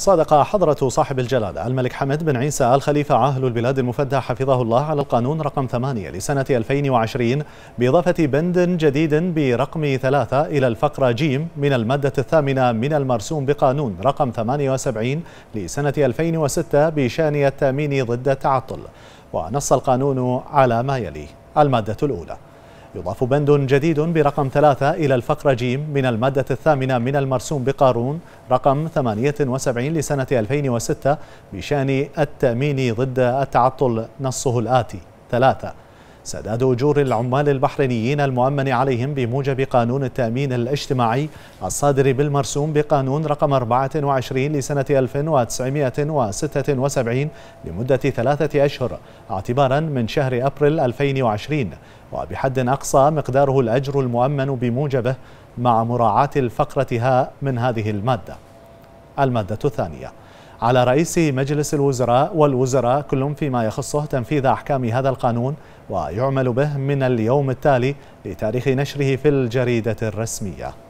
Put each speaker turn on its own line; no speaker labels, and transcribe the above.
صادق حضرة صاحب الجلالة الملك حمد بن عيسى الخليفة عاهل البلاد المفدى حفظه الله على القانون رقم 8 لسنة 2020 بإضافة بند جديد برقم 3 إلى الفقرة جيم من المادة الثامنة من المرسوم بقانون رقم 78 لسنة 2006 بشأن التأمين ضد التعطل ونص القانون على ما يلي المادة الأولى يضاف بند جديد برقم ثلاثة إلى الفقرة جيم من المادة الثامنة من المرسوم بقانون رقم 78 لسنة 2006 بشأن التأمين ضد التعطل نصه الآتي ثلاثة سداد أجور العمال البحرينيين المؤمن عليهم بموجب قانون التأمين الاجتماعي الصادر بالمرسوم بقانون رقم 24 لسنة 1976 لمدة ثلاثة أشهر اعتبارا من شهر أبريل 2020 وبحد أقصى مقداره الأجر المؤمن بموجبه مع مراعاة الفقرة ها من هذه المادة المادة الثانية على رئيس مجلس الوزراء والوزراء كل فيما يخصه تنفيذ أحكام هذا القانون ويعمل به من اليوم التالي لتاريخ نشره في الجريدة الرسمية